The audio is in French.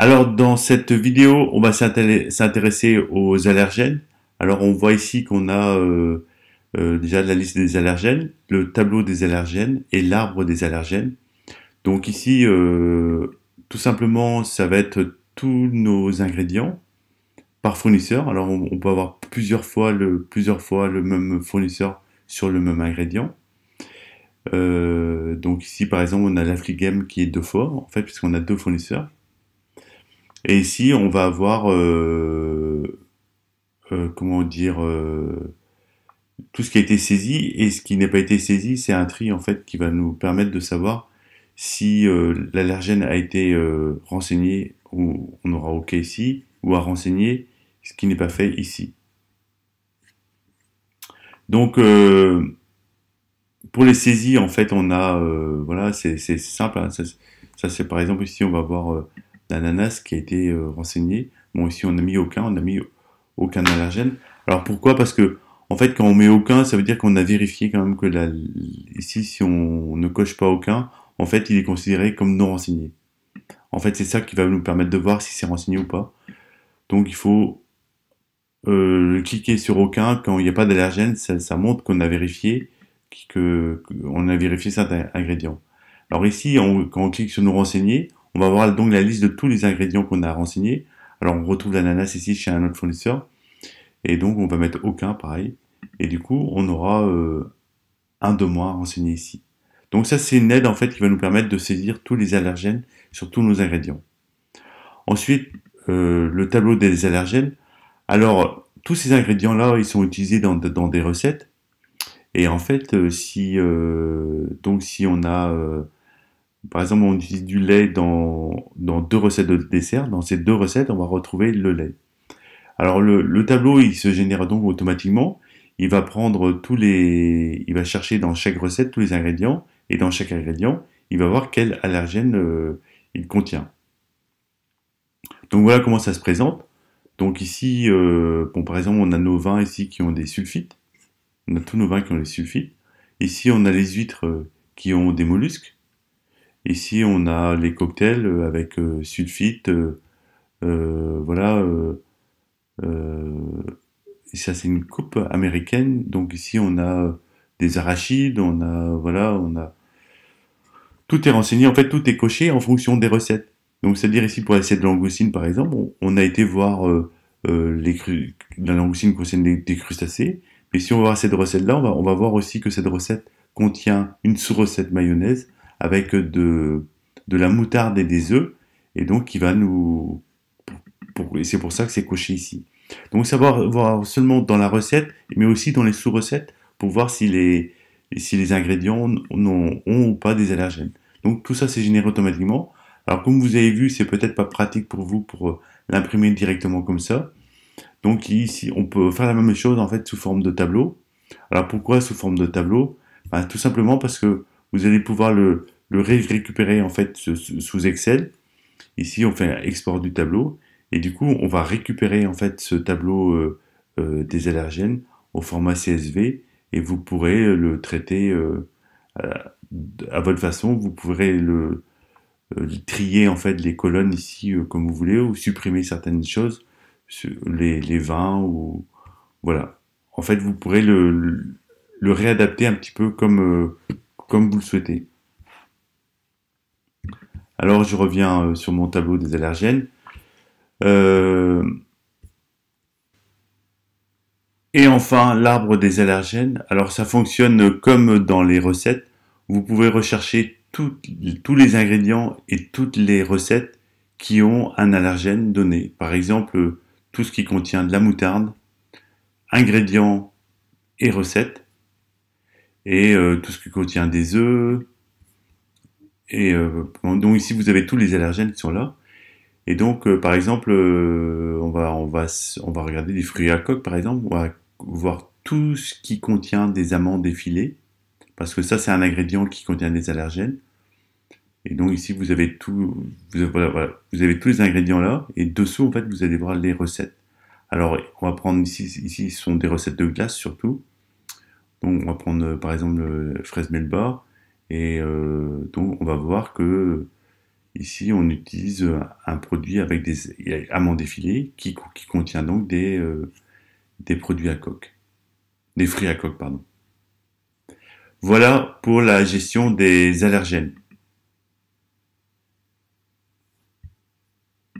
Alors dans cette vidéo, on va s'intéresser aux allergènes. Alors on voit ici qu'on a euh, euh, déjà la liste des allergènes, le tableau des allergènes et l'arbre des allergènes. Donc ici, euh, tout simplement, ça va être tous nos ingrédients par fournisseur. Alors on, peut avoir plusieurs fois, le, même fournisseur sur le même ingrédient. donc ici par exemple on a l'Afligem qui est deux fois en fait puisqu'on a deux fournisseurs et ici, on va avoir, euh, euh, comment dire, euh, tout ce qui a été saisi et ce qui n'a pas été saisi, c'est un tri en fait qui va nous permettre de savoir si l'allergène a été renseigné ou on aura OK ici ou à renseigner ce qui n'est pas fait ici. Donc pour les saisies, en fait, on a, voilà, c'est simple. Hein. ça, c'est par exemple ici, on va voir l'ananas qui a été euh, renseigné. Bon, ici, on n'a mis aucun, on n'a mis aucun allergène. Alors pourquoi Parce que, en fait, quand on met aucun, ça veut dire qu'on a vérifié quand même que ici, si on, ne coche pas aucun, en fait, il est considéré comme non renseigné. En fait, c'est ça qui va nous permettre de voir si c'est renseigné ou pas. Donc, il faut euh, cliquer sur aucun quand il n'y a pas d'allergène, ça, montre qu'on a vérifié que, a vérifié cet ingrédient. Alors ici, quand on clique sur nous renseigner, on va voir donc la liste de tous les ingrédients qu'on a renseignés. Alors on retrouve l'ananas ici chez un autre fournisseur. Et donc on va mettre aucun pareil. Et du coup on aura euh, un de moins renseigné ici. Donc ça c'est une aide en fait qui va nous permettre de saisir tous les allergènes sur tous nos ingrédients. Ensuite euh, le tableau des allergènes. Alors tous ces ingrédients là ils sont utilisés dans, des recettes. Et en fait euh, si donc si on a par exemple, on utilise du lait dans, deux recettes de dessert. Dans ces deux recettes, on va retrouver le lait. Alors le, tableau, il se génère donc automatiquement. Il va prendre tous les, il va chercher dans chaque recette tous les ingrédients et dans chaque ingrédient, il va voir quel allergène euh, il contient. Donc voilà comment ça se présente. Donc ici, euh, par exemple, on a nos vins ici qui ont des sulfites. On a tous nos vins qui ont des sulfites. Ici, on a les huîtres euh, qui ont des mollusques. Ici, on a les cocktails euh, avec euh, sulfite, euh, voilà. ça, c'est une coupe américaine. Donc ici, on a des arachides, on a, voilà, on a. Tout est renseigné. En fait, tout est coché en fonction des recettes. Donc, c'est-à-dire ici pour l'assiette de langoustine, par exemple, on, a été voir les cru... la langoustine des, crustacés. Mais si on va voir cette recette-là, on va voir aussi que cette recette contient une sous-recette mayonnaise avec de, de la moutarde et des œufs. Et donc, il va nous. C'est pour ça que c'est coché ici. Donc, savoir voir seulement dans la recette, mais aussi dans les sous-recettes pour voir si les, si les ingrédients ont, ont ou pas des allergènes. Donc, tout ça, c'est généré automatiquement. Alors, comme vous avez vu, c'est peut-être pas pratique pour vous pour euh, l'imprimer directement comme ça. Donc, ici, on peut faire la même chose en fait sous forme de tableau. Alors, pourquoi sous forme de tableau ben, Tout simplement parce que vous allez pouvoir le, récupérer en fait sous Excel. Ici, on fait un export du tableau et du coup, on va récupérer en fait ce tableau euh, euh, des allergènes au format CSV et vous pourrez euh, le traiter à, votre façon. Vous pourrez le, trier en fait les colonnes ici comme vous voulez ou supprimer certaines choses, les, les vins ou voilà. En fait, vous pourrez le réadapter un petit peu comme comme vous le souhaitez. Alors je reviens euh, sur mon tableau des allergènes. Euh, et enfin, l'arbre des allergènes. Alors ça fonctionne comme dans les recettes. Vous pouvez rechercher tous les ingrédients et toutes les recettes qui ont un allergène donné. Par exemple, tout ce qui contient de la moutarde, ingrédients et recettes et euh, tout ce qui contient des œufs. Et euh, donc ici, vous avez tous les allergènes qui sont là. Et donc, euh, par exemple, on, va, on, va, on va regarder les fruits à coque, par exemple, on va voir tout ce qui contient des amandes effilées, parce que ça, c'est un ingrédient qui contient des allergènes. Et donc ici, vous avez, tout, vous, avez, vous avez tous les ingrédients là, et dessous, en fait, vous allez voir les recettes. Alors, on va prendre ici, ici ce sont des recettes de glace surtout. Donc, on va prendre euh, par exemple fraise Melba, et euh, donc on va voir que ici on utilise euh, un produit avec des amandes effilées qui, qui contient donc des, des produits à coque, des fruits à coque, pardon. Voilà pour la gestion des allergènes.